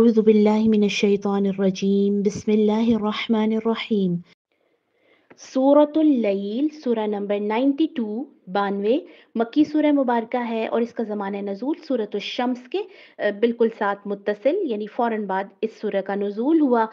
أعوذ بالله من الشيطان الرجيم بسم الله الرحمن الرحيم سورة الليل سورة نمبر 92 बानवे मक्की सूर मुबारक है और इसका ज़मान नज़ूल सूरत शम्स के बिल्कुल साथ मुतसिल यानी फ़ौर बाद इस सूर का नज़ूल हुआ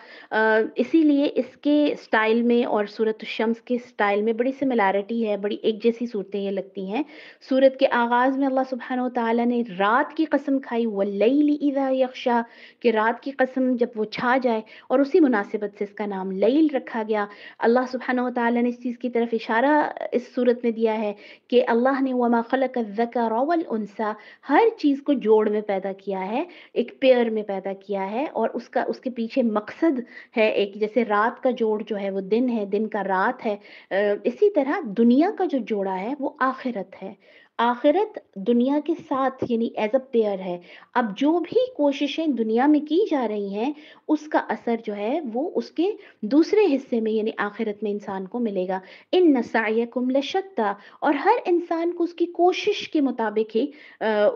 इसीलिए इसके स्टाइल में और सूरत शम्स के स्टाइल में बड़ी सिमिलैरिटी है बड़ी एक जैसी सूरतें ये लगती हैं सूरत के आगाज़ में अल्लाह सुबहान तला ने रात की कसम खाई वल्लई इज़ा यक्षा कि रात की कसम जब वो छा जाए और उसी मुनासिबत से इसका नाम लईल रखा गया अल्लाह सुबहान ताली ने इस चीज़ की तरफ इशारा इस सूरत में दिया है कि अल्लाह ने वमा खलक ज़कर उनसा हर चीज़ को जोड़ में पैदा किया है एक पेयर में पैदा किया है और उसका उसके पीछे मकसद है एक जैसे रात का जोड़ जो है वो दिन है दिन का रात है इसी तरह दुनिया का जो जोड़ा है वो आखिरत है आखिरत दुनिया के साथ यानी एज अ पेयर है अब जो भी कोशिशें दुनिया में की जा रही हैं उसका असर जो है वो उसके दूसरे हिस्से में यानी आखिरत में इंसान को मिलेगा इन नसाय कुमल शक्ता और हर इंसान को उसकी कोशिश के मुताबिक ही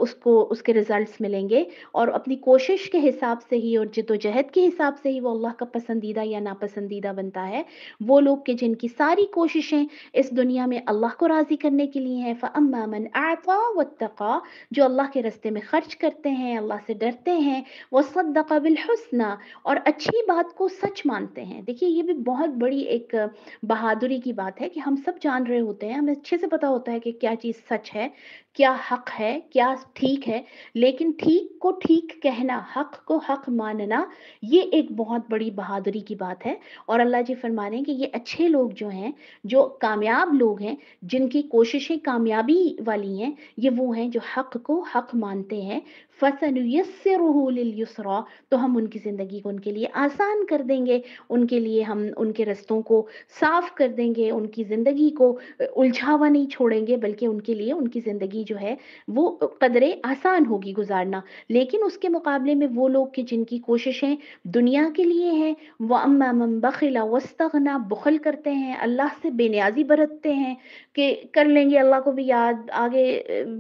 उसको उसके रिजल्ट्स मिलेंगे और अपनी कोशिश के हिसाब से ही और जदोजहद के हिसाब से ही वो अल्लाह का पसंदीदा या नापसंदीदा बनता है वो लोग के जिनकी सारी कोशिशें इस दुनिया में अल्लाह को राज़ी करने के लिए हैं फ़म्मा मन अता जो अल्लाह के रस्ते में खर्च करते हैं अल्लाह से डरते हैं वह सद्दका बिलहसना और अच्छी बात को सच मानते हैं देखिए ये भी बहुत बड़ी एक बहादुरी की बात है कि हम सब जान रहे होते हैं हमें अच्छे से पता होता है कि क्या चीज़ सच है क्या हक है क्या ठीक है लेकिन ठीक को ठीक कहना हक को हक मानना ये एक बहुत बड़ी बहादुरी की बात है और अल्लाह जी हैं कि ये अच्छे लोग जो हैं जो कामयाब लोग हैं जिनकी कोशिशें कामयाबी वाली हैं ये वो हैं जो हक को हक मानते हैं फ़सनुयसरहू लिलयुसरा तो हम उनकी ज़िंदगी को उनके लिए आसान कर देंगे उनके लिए हम उनके रस्तों को साफ़ कर देंगे उनकी ज़िंदगी को उलझावा नहीं छोड़ेंगे बल्कि उनके लिए उनकी ज़िंदगी जो है वो कदरे आसान होगी गुजारना लेकिन उसके मुकाबले में वो लोग कि जिनकी कोशिशें दुनिया के लिए हैं व अम्माम बखिला वस्तना बुखल करते हैं अल्लाह से बेनियाजी बरतते हैं कि कर लेंगे अल्लाह को भी याद आगे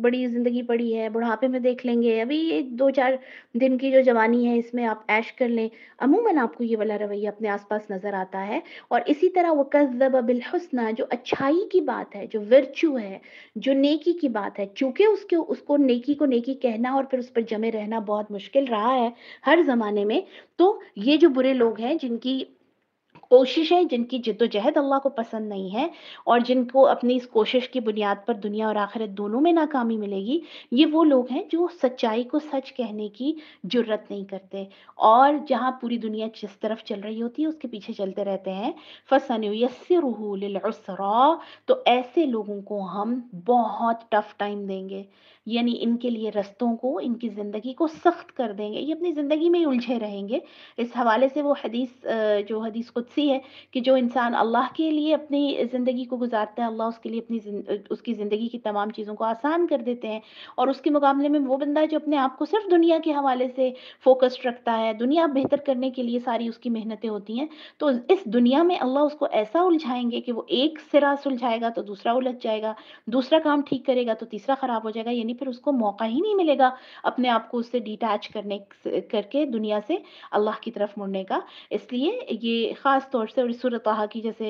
बड़ी ज़िंदगी पड़ी है बुढ़ापे में देख लेंगे अभी ये दो चार दिन की जो जवानी है इसमें आप ऐश कर लें अमूमन आपको ये वाला रवैया अपने आसपास नज़र आता है और इसी तरह वह कज़ब बिलहसना जो अच्छाई की बात है जो वर्चू है जो नेकी की बात है चूँकि उसके उसको नेकी को नेकी कहना और फिर उस पर जमे रहना बहुत मुश्किल रहा है हर ज़माने में तो ये जो बुरे लोग हैं जिनकी कोशिशें जिनकी जद्दोजहद अल्लाह को पसंद नहीं है और जिनको अपनी इस कोशिश की बुनियाद पर दुनिया और आखिरत दोनों में नाकामी मिलेगी ये वो लोग हैं जो सच्चाई को सच कहने की जरूरत नहीं करते और जहाँ पूरी दुनिया जिस तरफ चल रही होती है उसके पीछे चलते रहते हैं फसन यसरा तो ऐसे लोगों को हम बहुत टफ टाइम देंगे यानी इनके लिए रस्तों को इनकी ज़िंदगी को सख्त कर देंगे ये अपनी ज़िंदगी में ही उलझे रहेंगे इस हवाले से वो हदीस जो हदीस खुद ऐसी है कि जो इंसान अल्लाह के लिए अपनी ज़िंदगी को गुजारता है अल्लाह उसके लिए अपनी उसकी ज़िंदगी की तमाम चीज़ों को आसान कर देते हैं और उसके मुकाबले में वो बंदा है जो अपने आप को सिर्फ दुनिया के हवाले से फोकस्ड रखता है दुनिया बेहतर करने के लिए सारी उसकी मेहनतें होती हैं तो इस दुनिया में अल्लाह उसको ऐसा उलझाएंगे कि वो एक सिरा सुलझाएगा तो दूसरा उलझ जाएगा दूसरा काम ठीक करेगा तो तीसरा ख़राब हो जाएगा यानी फिर उसको मौका ही नहीं मिलेगा अपने आप को उससे डिटैच करने करके दुनिया से अल्लाह की तरफ मुड़ने का इसलिए ये ख़ास से और सूरत तहा की जैसे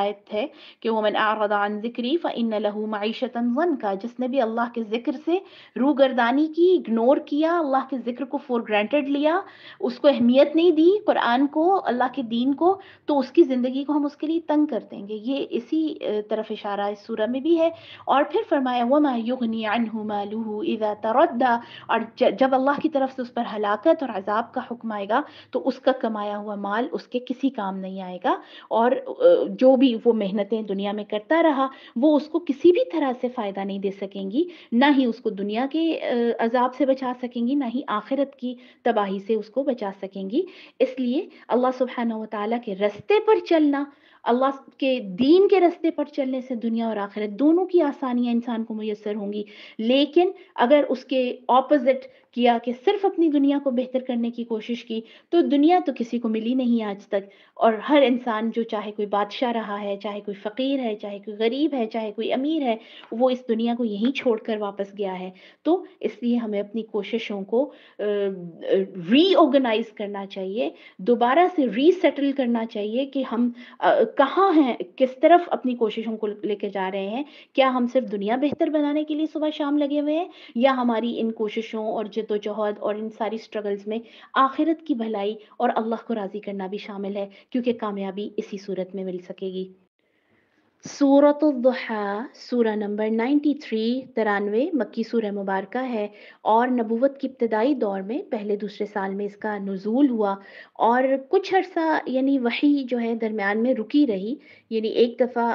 आयत है कि वो मैंने आरदान ज़िक्री फ़िन लहू मीशत वन का जिसने भी अल्लाह के ज़िक्र से रूगरदानी की इग्नोर किया अल्लाह के ज़िक्र को फॉर ग्रांटेड लिया उसको अहमियत नहीं दी कुरान को अल्लाह के दीन को तो उसकी ज़िंदगी को हम उसके लिए तंग कर देंगे ये इसी तरफ इशारा इस सूरह में भी है और फिर फरमाया वमा युगनी अनहुमालू इज़ा तरद्दा और जब अल्लाह की तरफ से उस पर हलाकत और अजाब का हुक्म आएगा तो उसका कमाया हुआ माल उसके किसी काम नहीं नहीं आएगा और जो भी वो मेहनतें दुनिया में करता रहा वो उसको किसी भी तरह से फ़ायदा नहीं दे सकेंगी ना ही उसको दुनिया के अजाब से बचा सकेंगी ना ही आखिरत की तबाही से उसको बचा सकेंगी इसलिए अल्लाह सुबहान तला के रस्ते पर चलना अल्लाह के दीन के रस्ते पर चलने से दुनिया और आखिरत दोनों की आसानियाँ इंसान को मैसर होंगी लेकिन अगर उसके ऑपोजिट किया कि सिर्फ अपनी दुनिया को बेहतर करने की कोशिश की तो दुनिया तो किसी को मिली नहीं आज तक और हर इंसान जो चाहे कोई बादशाह रहा है चाहे कोई फ़कीर है चाहे कोई गरीब है चाहे कोई अमीर है वो इस दुनिया को यहीं छोड़ कर वापस गया है तो इसलिए हमें अपनी कोशिशों को रीऑर्गेनाइज करना चाहिए दोबारा से रीसेटल करना चाहिए कि हम कहाँ हैं किस तरफ अपनी कोशिशों को लेकर जा रहे हैं क्या हम सिर्फ दुनिया बेहतर बनाने के लिए सुबह शाम लगे हुए हैं या हमारी इन कोशिशों और जद्दोजहद और इन सारी स्ट्रगल्स में आखिरत की भलाई और अल्लाह को राज़ी करना भी शामिल है क्योंकि कामयाबी इसी सूरत में मिल सकेगी सूरत दुहा सूरा नंबर 93 तिरानवे मक्की सूर मुबारक है और नबूवत की इब्तदाई दौर में पहले दूसरे साल में इसका नज़ूल हुआ और कुछ अरसा यानी वही जो है दरमियान में रुकी रही यानी एक दफ़ा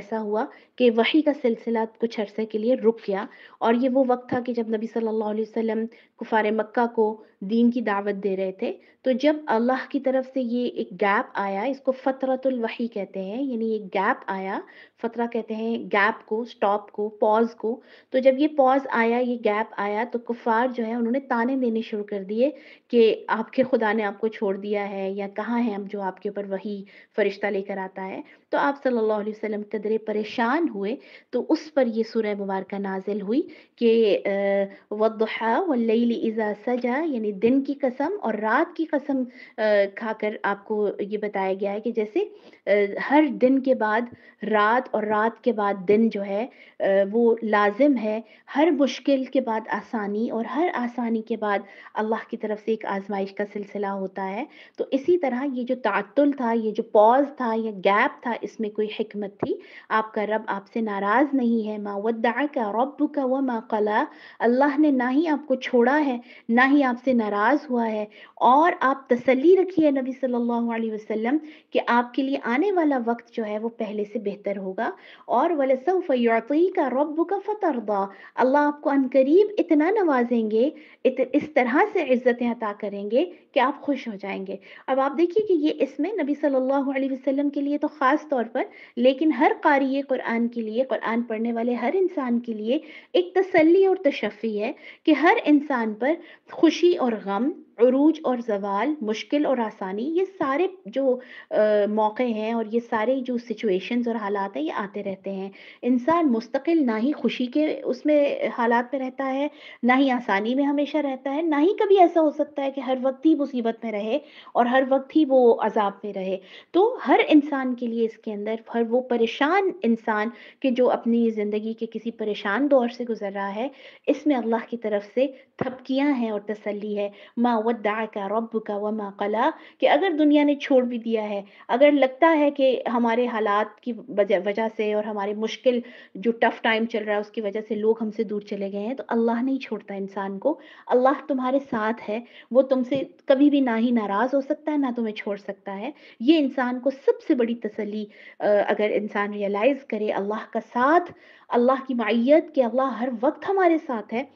ऐसा हुआ कि वही का सिलसिला कुछ अरसे के लिए रुक गया और ये वो वक्त था कि जब नबी सल्लल्लाहु अलैहि वसल्लम कुफार मक्का को दीन की दावत दे रहे थे तो जब अल्लाह की तरफ से ये एक गैप आया इसको फ़तरतुल कहते हैं यानी एक गैप आया फतरा कहते हैं गैप को स्टॉप को पॉज को तो जब ये पॉज आया ये गैप आया तो कुफार जो है उन्होंने ताने देने शुरू कर दिए कि आपके खुदा ने आपको छोड़ दिया है या कहाँ है हम जो आपके ऊपर वही फरिश्ता लेकर आता है तो आप सल्लल्लाहु अलैहि वसल्लम कदरे परेशान हुए तो उस पर यह सुरह मुबारक नाजिल हुई कि वदहा वल्लैल इज़ा सजा यानी दिन की कसम और रात की कसम खाकर आपको ये बताया गया है कि जैसे हर दिन के बाद रात और रात के बाद दिन जो है वो लाजिम है हर मुश्किल के बाद आसानी और हर आसानी के बाद अल्लाह की तरफ से एक आजमाइश का सिलसिला होता है तो इसी तरह ये जो तातुल था ये जो पॉज था या गैप था इसमें कोई हमत थी आपका रब आपसे नाराज़ नहीं है माँ वदा का रब का व माँ कला अल्लाह ने ना ही आपको छोड़ा है ना ही आपसे नाराज़ हुआ है और आप तसली रखिए नबी सल्लल्लाहु अलैहि वसल्लम कि आपके लिए आने वाला वक्त जो है वो पहले से बेहतर होगा और वलसफ़ी का रब का फ़तरदा अल्लाह आपको अनकरीब इतना नवाजेंगे इत, इस तरह से इज़्ज़तें अता करेंगे कि आप खुश हो जाएंगे अब आप देखिए कि ये इसमें नबी सल्लल्लाहु अलैहि वसल्लम के लिए तो ख़ास तौर पर लेकिन हर कारी कुरान के लिए कुरान पढ़ने वाले हर इंसान के लिए एक तसल्ली और तशफ़ी है कि हर इंसान पर खुशी और गम अरूज और जवाल मुश्किल और आसानी ये सारे जो मौक़े हैं और ये सारे जो सिचुएशंस और हालात हैं ये आते रहते हैं इंसान मुस्तकिल ना ही खुशी के उसमें हालात में रहता है ना ही आसानी में हमेशा रहता है ना ही कभी ऐसा हो सकता है कि हर वक्त ही मुसीबत में रहे और हर वक्त ही वो अजाब में रहे तो हर इंसान के लिए इसके अंदर हर वो परेशान इंसान के जो अपनी ज़िंदगी के किसी परेशान दौर से गुजर रहा है इसमें अल्लाह की तरफ से थपकियाँ हैं और तसली है माँ ودع का रब का वमा कला कि अगर दुनिया ने छोड़ भी दिया है अगर लगता है कि हमारे हालात की वजह से और हमारे मुश्किल जो टफ़ टाइम चल रहा है उसकी वजह से लोग हमसे दूर चले गए हैं तो अल्लाह नहीं छोड़ता इंसान को अल्लाह तुम्हारे साथ है वो तुमसे कभी भी ना ही नाराज़ हो सकता है ना तुम्हें छोड़ सकता है ये इंसान को सबसे बड़ी तसली अगर इंसान रियलाइज़ करे अल्लाह का साथ अल्लाह की मैत के अल्लाह हर वक्त हमारे साथ है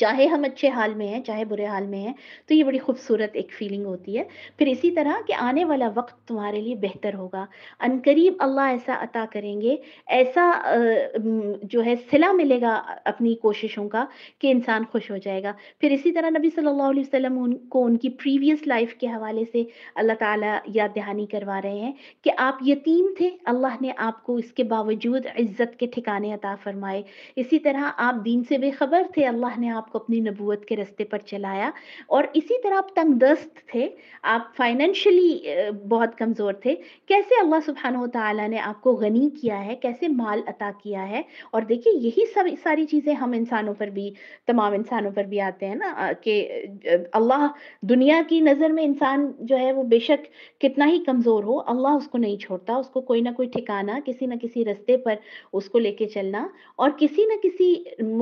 चाहे हम अच्छे हाल में हैं चाहे बुरे हाल में हैं तो ये बड़ी खूबसूरत एक फीलिंग होती है फिर इसी तरह कि आने वाला वक्त तुम्हारे लिए बेहतर होगा अनकरीब अल्लाह ऐसा अता करेंगे ऐसा जो है सिला मिलेगा अपनी कोशिशों का कि इंसान खुश हो जाएगा फिर इसी तरह नबी सल्लल्लाहु अलैहि वसल्लम उनको उनकी प्रीवियस लाइफ के हवाले से अल्लाह ताला याद दहानी करवा रहे हैं कि आप यतीम थे अल्लाह ने आपको इसके बावजूद इज़्ज़त के ठिकाने अता फरमाए इसी तरह आप दीन से बेखबर थे अल्लाह ने आपको अपनी नबूत के रास्ते पर चलाया और इसी तरह आप तंगदस्त थे आप फाइनेंशियली बहुत कमज़ोर थे कैसे अल्लाह सुबहान तला ने आपको गनी किया है कैसे माल अता किया है और देखिए यही सब सारी चीज़ें हम इंसानों पर भी तमाम इंसानों पर भी आते हैं ना कि अल्लाह दुनिया की नज़र में इंसान जो है वो बेशक कितना ही कमज़ोर हो अल्लाह उसको नहीं छोड़ता उसको कोई ना कोई ठिकाना किसी ना किसी रस्ते पर उसको लेके चलना और किसी ना किसी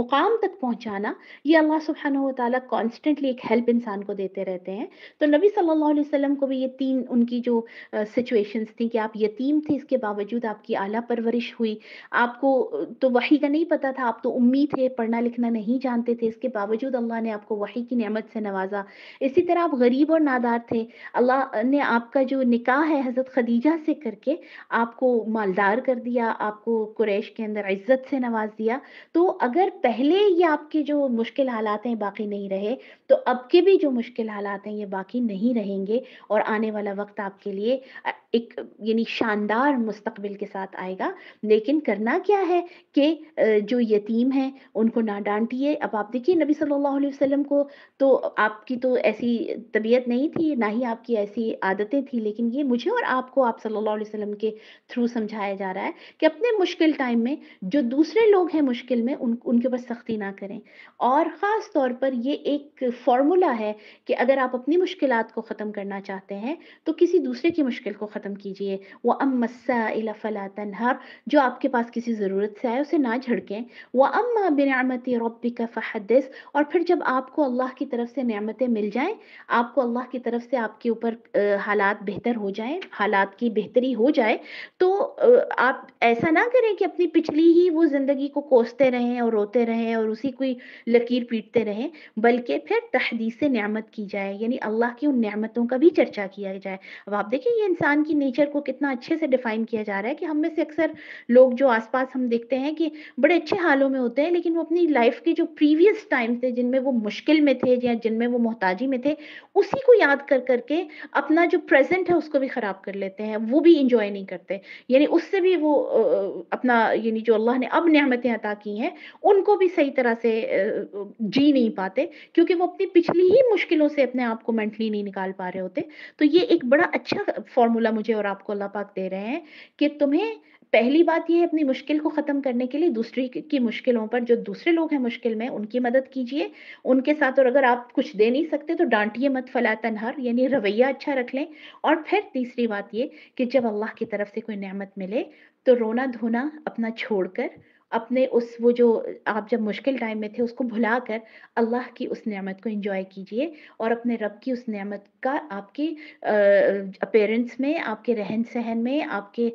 मुकाम तक पहुंचाना ये अल्लाह सुबहान ताली कॉन्स्टेंटली एक हेल्प इंसान को देते रहते हैं तो नबी सल्लल्लाहु अलैहि वसल्लम को भी ये तीन उनकी जो सिचुएशंस थी कि आप यतीम थे इसके बावजूद आपकी आला परवरिश हुई आपको तो वही का नहीं पता था आप तो उम्मीद थे पढ़ना लिखना नहीं जानते थे इसके बावजूद अल्लाह ने आपको वही की नमत से नवाजा इसी तरह आप गरीब और नादार थे अल्लाह ने आपका जो निकाह है हज़रत खदीजा से करके आपको मालदार कर दिया आपको कुरैश के अंदर इज़्ज़त से नवाज दिया तो अगर पहले ये आपके जो मुश्किल मुश्किल हालात हैं बाकी नहीं रहे तो अब के भी जो मुश्किल हालात हैं ये बाकी नहीं रहेंगे और आने वाला वक्त आपके लिए एक यानी शानदार मुस्तबिल के साथ आएगा लेकिन करना क्या है कि जो यतीम हैं उनको ना डांटिए अब आप देखिए नबी सल्लल्लाहु अलैहि वसल्लम को तो आपकी तो ऐसी तबीयत नहीं थी ना ही आपकी ऐसी आदतें थी लेकिन ये मुझे और आपको आप सल्लल्लाहु अलैहि वसल्लम के थ्रू समझाया जा रहा है कि अपने मुश्किल टाइम में जो दूसरे लोग हैं मुश्किल में उन उनके ऊपर सख्ती ना करें और और ख़ास तौर पर ये एक फार्मूला है कि अगर आप अपनी मुश्किल को ख़त्म करना चाहते हैं तो किसी दूसरे की मुश्किल को ख़त्म कीजिए वह अम मसा फ़ला तनहर जो आपके पास किसी ज़रूरत से आए उसे ना झड़कें वह अम्मा बिनमत रबी का फ़हदस और फिर जब आपको अल्लाह की तरफ से नमतें मिल जाएँ आपको अल्लाह की तरफ से आपके ऊपर हालात बेहतर हो जाएँ हालात की बेहतरी हो जाए तो आप ऐसा ना करें कि अपनी पिछली ही वो ज़िंदगी को कोसते रहें और रोते रहें और उसी कोई लकीर लकीर पीटते रहें बल्कि फिर तहदीस नमत की जाए यानी अल्लाह की उन नमतों का भी चर्चा किया जाए अब आप देखिए ये इंसान की नेचर को कितना अच्छे से डिफाइन किया जा रहा है कि हम में से अक्सर लोग जो आसपास हम देखते हैं कि बड़े अच्छे हालों में होते हैं लेकिन वो अपनी लाइफ के जो प्रीवियस टाइम थे जिनमें वो मुश्किल में थे या जिनमें वो मोहताजी में थे उसी को याद कर करके अपना जो प्रेजेंट है उसको भी ख़राब कर लेते हैं वो भी इंजॉय नहीं करते यानी उससे भी वो अपना यानी जो अल्लाह ने अब नमतें अता की हैं उनको भी सही तरह से जी नहीं पाते क्योंकि वो अपनी पिछली ही मुश्किलों से अपने आप को मेंटली नहीं निकाल पा रहे होते तो ये एक बड़ा अच्छा फॉर्मूला मुझे और आपको अल्लाह पाक दे रहे हैं कि तुम्हें पहली बात यह है अपनी मुश्किल को ख़त्म करने के लिए दूसरी की मुश्किलों पर जो दूसरे लोग हैं मुश्किल में उनकी मदद कीजिए उनके साथ और अगर आप कुछ दे नहीं सकते तो डांटिए मत फला तनहर यानी रवैया अच्छा रख लें और फिर तीसरी बात ये कि जब अल्लाह की तरफ से कोई नेमत मिले तो रोना धोना अपना छोड़कर अपने उस वो जो आप जब मुश्किल टाइम में थे उसको भुला कर अल्लाह की उस नेमत को इंजॉय कीजिए और अपने रब की उस नेमत का आपके अपेरेंट्स में आपके रहन सहन में आपके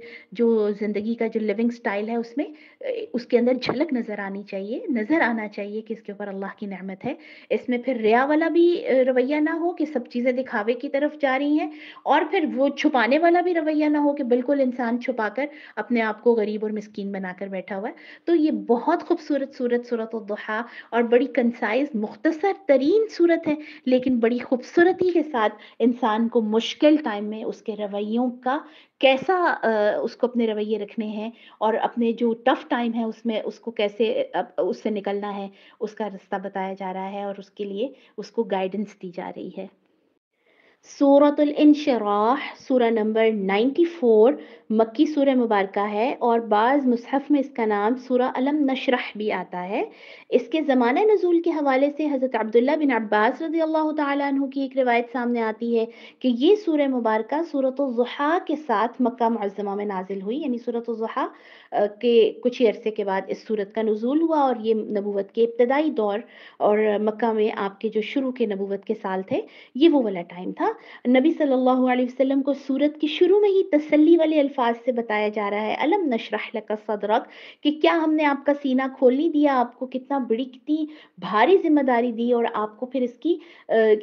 जो ज़िंदगी का जो लिविंग स्टाइल है उसमें उसके अंदर झलक नज़र आनी चाहिए नज़र आना चाहिए कि इसके ऊपर अल्लाह की नहमत है इसमें फिर रिया वाला भी रवैया ना हो कि सब चीज़ें दिखावे की तरफ जा रही हैं और फिर वो छुपाने वाला भी रवैया ना हो कि बिल्कुल इंसान छुपा कर अपने आप को गरीब और मिस्किन बनाकर बैठा हुआ है तो ये बहुत खूबसूरत सूरत सूरत दुहा और बड़ी कंसाइज मुख्तसर तरीन सूरत है लेकिन बड़ी खूबसूरती के साथ इंसान को मुश्किल टाइम में उसके रवैयों का कैसा उसको अपने रवैये रखने हैं और अपने जो टफ़ टाइम है उसमें उसको कैसे उससे निकलना है उसका रास्ता बताया जा रहा है और उसके लिए उसको गाइडेंस दी जा रही है सूरतुल इनशराह सूरा नंबर 94 मक्की सूर मुबारक है और बाज़ मुसहफ़ में इसका नाम सूरा अलम नशरह भी आता है इसके ज़माना नज़ूल के हवाले से हज़रत अब्दुल्ला बिन अब्बास रजी अल्लाह तु की एक रिवायत सामने आती है कि ये सूर मुबारक सूरत के साथ मक्का मज़मा में नाजिल हुई यानी सूरत के कुछ ही अरसे के बाद इस सूरत का नज़ूल हुआ और ये नबूत के इब्तदाई दौर और मक् में आपके जो शुरू के नबूत के साल थे ये वो वाला टाइम था नबी सल्लल्लाहु अलैहि वसल्लम को सूरत की शुरू में ही तसल्ली वाले अल्फाज से बताया जा रहा है अलम नशरह सदरक कि क्या हमने आपका सीना खोल नहीं दिया आपको कितना बड़ी कितनी भारी जिम्मेदारी दी और आपको फिर इसकी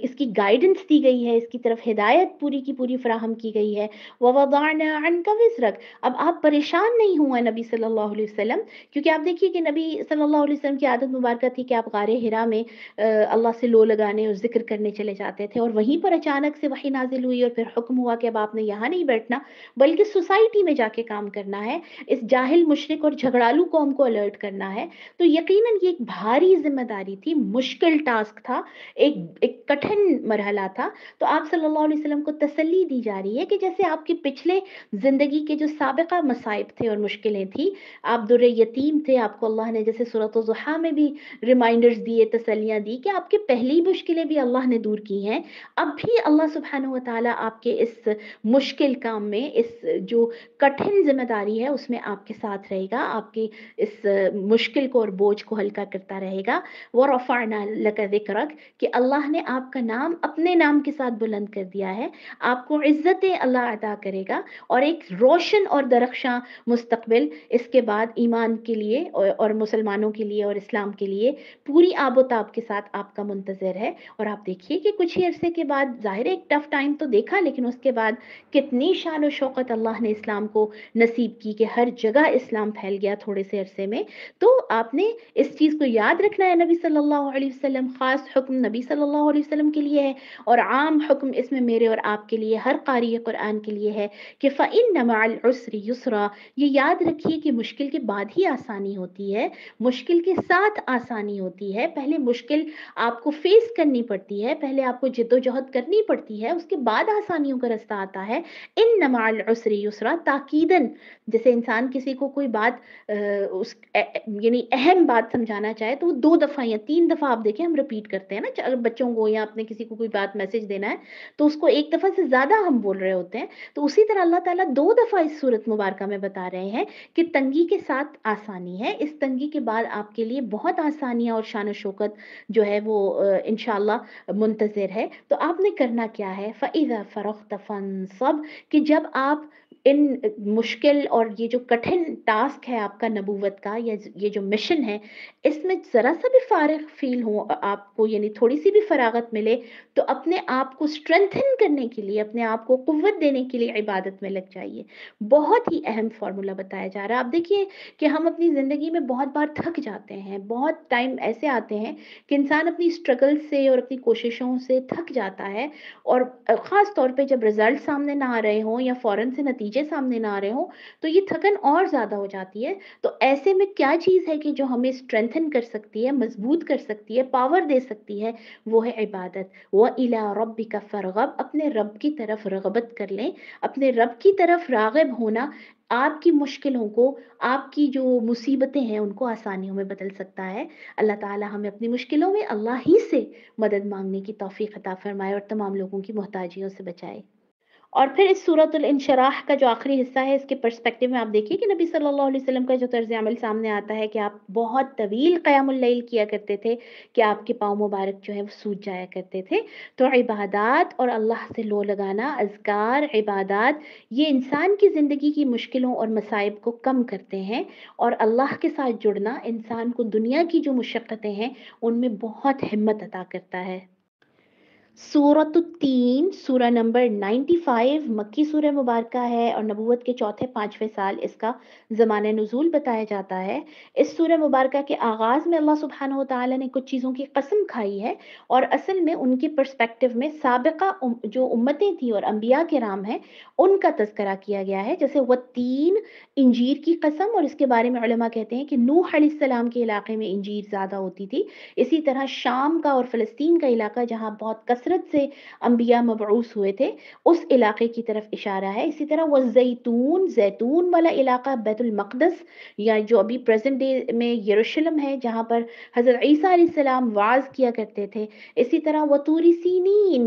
इसकी गाइडेंस दी गई है इसकी तरफ हिदायत पूरी की पूरी फराहम की गई है ववादान का विजरक अब आप परेशान नहीं हुआ नबी सल्लल्लाहु अलैहि वसल्लम क्योंकि आप देखिए कि नबी सल्लल्लाहु अलैहि वसल्लम की आदत मुबारक थी कि आप गार हिरा में अल्लाह से लो लगाने और जिक्र करने चले जाते थे और वहीं पर अचानक अचानक से वही नाजिल हुई और फिर हुक्म हुआ कि अब आपने यहाँ नहीं बैठना बल्कि सोसाइटी में जाके काम करना है इस जाहिल मुशरक और झगड़ालू कौम को अलर्ट करना है तो यकीनन ये एक भारी जिम्मेदारी थी मुश्किल टास्क था एक एक कठिन मरहला था तो आप सल्लल्लाहु अलैहि वसल्लम को तसल्ली दी जा रही है कि जैसे आपके पिछले ज़िंदगी के जो सबका मसाइब थे और मुश्किलें थी आप दुर यतीम थे आपको अल्लाह ने जैसे सूरत ज़ुहा में भी रिमाइंडर्स दिए तसलियाँ दी कि आपकी पहली मुश्किलें भी अल्लाह ने दूर की हैं अब भी अल्लाह अल्लाह सुबहान वाली आपके इस मुश्किल काम में इस जो कठिन जिम्मेदारी है उसमें आपके साथ रहेगा आपकी इस मुश्किल को और बोझ को हल्का करता रहेगा वो रफ़ाना लकरक कि अल्लाह ने आपका नाम अपने नाम के साथ बुलंद कर दिया है आपको इज़्ज़त अल्लाह अदा करेगा और एक रोशन और दरख्शा मुस्तबिल इसके बाद ईमान के लिए और, और मुसलमानों के लिए और इस्लाम के लिए पूरी आबोताब के साथ आपका मुंतज़र है और आप देखिए कि कुछ ही अरसे के बाद ज़ाहिर है एक टफ टाइम तो देखा लेकिन उसके बाद कितनी शान और शौकत अल्लाह ने इस्लाम को नसीब की कि हर जगह इस्लाम फैल गया थोड़े से अरसे में तो आपने इस चीज़ को याद रखना है नबी सल्लल्लाहु अलैहि वसल्लम ख़ास हुक्म नबी सल्लल्लाहु अलैहि वसल्लम के लिए है और आम हुक्म इसमें मेरे और आपके लिए हर कारी कुरान के लिए है कि फ़िन नमाल उसरी ये याद रखिए कि मुश्किल के बाद ही आसानी होती है मुश्किल के साथ आसानी होती है पहले मुश्किल आपको फेस करनी पड़ती है पहले आपको जिदोजहद करनी पड़ती होती है उसके बाद आसानियों का रास्ता आता है इन नमाल उसरी उसरा ताकीदन जैसे इंसान किसी को कोई बात आ, उस यानी अहम बात समझाना चाहे तो वो दो दफ़ा या तीन दफ़ा आप देखें हम रिपीट करते हैं ना अगर बच्चों को या अपने किसी को कोई बात मैसेज देना है तो उसको एक दफ़ा से ज़्यादा हम बोल रहे होते हैं तो उसी तरह अल्लाह ताला दो दफ़ा इस सूरत मुबारक में बता रहे हैं कि तंगी के साथ आसानी है इस तंगी के बाद आपके लिए बहुत आसानियाँ और शान शौकत जो है वो इन मुंतज़र है तो आपने करना क्या है फ़ैज़ा फन सब कि जब आप इन मुश्किल और ये जो कठिन टास्क है आपका नबूवत का या ये जो मिशन है इसमें ज़रा सा भी फारग फील हो आपको यानी थोड़ी सी भी फरागत मिले तो अपने आप को स्ट्रेंथन करने के लिए अपने आप को कुत देने के लिए इबादत में लग जाइए बहुत ही अहम फार्मूला बताया जा रहा है आप देखिए कि हम अपनी ज़िंदगी में बहुत बार थक जाते हैं बहुत टाइम ऐसे आते हैं कि इंसान अपनी स्ट्रगल से और अपनी कोशिशों से थक जाता है और ख़ास तौर पर जब रिज़ल्ट सामने ना आ रहे हों या फ़ौरन से नतीजे नतीजे सामने ना आ रहे हों तो ये थकन और ज़्यादा हो जाती है तो ऐसे में क्या चीज़ है कि जो हमें स्ट्रेंथन कर सकती है मजबूत कर सकती है पावर दे सकती है वो है इबादत व इला रब का फ़रगब अपने रब की तरफ रगबत कर लें अपने रब की तरफ रागब होना आपकी मुश्किलों को आपकी जो मुसीबतें हैं उनको आसानियों में बदल सकता है अल्लाह ताला हमें अपनी मुश्किलों में अल्लाह ही से मदद मांगने की तौफीक अता फरमाए और तमाम लोगों की मोहताजियों से बचाए और फिर इस सूरत इनशराह का जो आखिरी हिस्सा है इसके पर्सपेक्टिव में आप देखिए कि नबी सल्लल्लाहु अलैहि वसल्लम का जो तर्ज अमल सामने आता है कि आप बहुत तवील क़यामल किया करते थे कि आपके पाँव मुबारक जो है वो सूझ जाया करते थे तो इबादत और अल्लाह से लो लगाना अजगार इबादत ये इंसान की ज़िंदगी की मुश्किलों और मसाइब को कम करते हैं और अल्लाह के साथ जुड़ना इंसान को दुनिया की जो मुशक्क़तें हैं उनमें बहुत हिम्मत अता करता है तीन सूरा नंबर 95 मक्की सूर मुबारक है और नबूवत के चौथे पाँचवें साल इसका ज़मान नज़ूल बताया जाता है इस सूर मुबारक के आगाज़ में अल्लाह सुबहान ताली ने कुछ चीज़ों की कसम खाई है और असल में उनके परस्पेक्टिव में सबका जो उम्मतें थी और अम्बिया के राम हैं उनका तस्करा किया गया है जैसे व तीन इंजीर की कसम और इसके बारे में कहते हैं कि नूह सलाम के इलाके में इंजीर ज़्यादा होती थी इसी तरह शाम का और फ़लस्तीन का इलाका जहाँ बहुत कसम कसरत से अम्बिया मबूस हुए थे उस इलाके की तरफ इशारा है इसी तरह वह जैतून जैतून वाला इलाका बैतुलमक़दस या जो अभी प्रेजेंट डे में यरूशलम है जहाँ पर हज़रत ईसा वाज किया करते थे इसी तरह वह तूर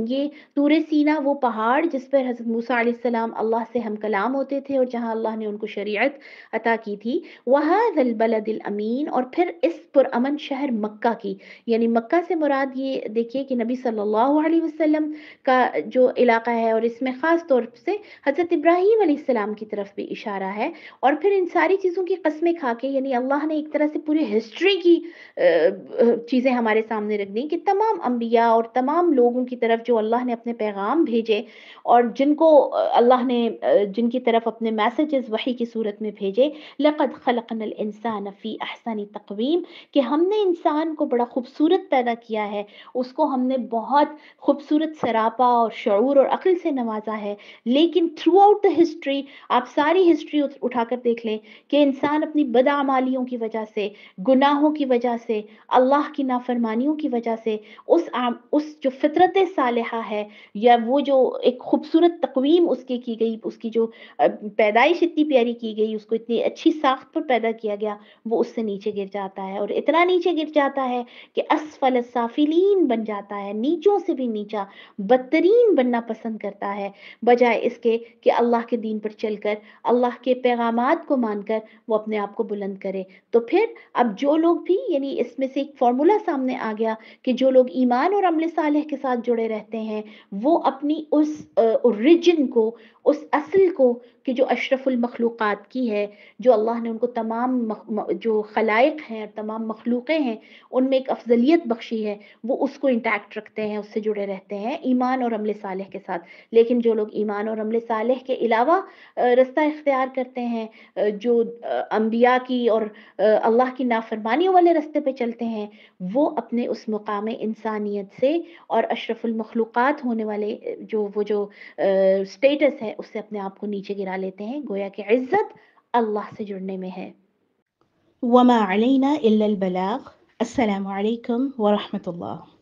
ये तूर सीना वो पहाड़ जिस पर हज़रत मूसा अल्लाह से हम कलाम होते थे और जहाँ अल्लाह ने उनको शरीत अता की थी वह दिल अमीन और फिर इस पुरमन शहर मक्का की यानी मक्का से मुराद ये देखिए कि नबी सल्लल्लाहु वसल्लम का जो इलाका है और इसमें ख़ास तौर से हज़रत इब्राहीम आसमाम की तरफ भी इशारा है और फिर इन सारी चीज़ों की कस्में खा के यानी अल्लाह ने एक तरह से पूरी हिस्ट्री की चीज़ें हमारे सामने रख दी कि तमाम अम्बिया और तमाम लोगों की तरफ जो अल्लाह ने अपने पैगाम भेजे और जिनको अल्लाह ने जिनकी तरफ अपने मैसेजेस वही की सूरत में भेजे लक़द खलकनल इंसान फ़ी अहसानी तकवीम कि हमने इंसान को बड़ा खूबसूरत पैदा किया है उसको हमने बहुत खूबसूरत सरापा और शूर और अकल से नवाजा है लेकिन थ्रू आउट द हिस्ट्री आप सारी हिस्ट्री उठाकर देख लें कि इंसान अपनी बदामालियों की वजह से गुनाहों की वजह से अल्लाह की नाफरमानियों की वजह से उस आम, उस जो फितरत सालहा है या वो जो एक खूबसूरत तकवीम उसके की गई उसकी जो पैदाइश इतनी प्यारी की गई उसको इतनी अच्छी साख्त पर पैदा किया गया वो उससे नीचे गिर जाता है और इतना नीचे गिर जाता है कि असफल साफिलीन बन जाता है नीचों से भी नीचा बदतरीन बनना पसंद करता है बजाय इसके कि अल्लाह के दीन पर चलकर अल्लाह के पैगाम को मानकर वो अपने आप को बुलंद करे तो फिर अब जो लोग भी यानी इसमें से एक फार्मूला सामने आ गया कि जो लोग ईमान और अमले साल के साथ जुड़े रहते हैं वो अपनी उस ओरिजिन को उस असल को कि जो अशरफुल मखलूक़ात की है जो अल्लाह ने उनको तमाम जो खलाइक हैं और तमाम मखलूक़ें हैं उनमें एक अफजलियत बख्शी है वो उसको इंटैक्ट रखते हैं उससे जुड़े रहते हैं ईमान और अमले साल के साथ लेकिन जो लोग ईमान और अमले साल के अलावा रास्ता इख्तियार करते हैं जो अम्बिया की और अल्लाह की नाफरमानियों वाले रस्ते पर चलते हैं वो अपने उस मुकाम इंसानियत से और अशरफुल मखलूक़ात होने वाले जो वो जो स्टेटस है उससे अपने आप को नीचे गिरा لیتے ہیں گویا کہ عزت اللہ سے جڑنے میں ہے وما علینا الا البلاغ السلام علیکم ورحمت اللہ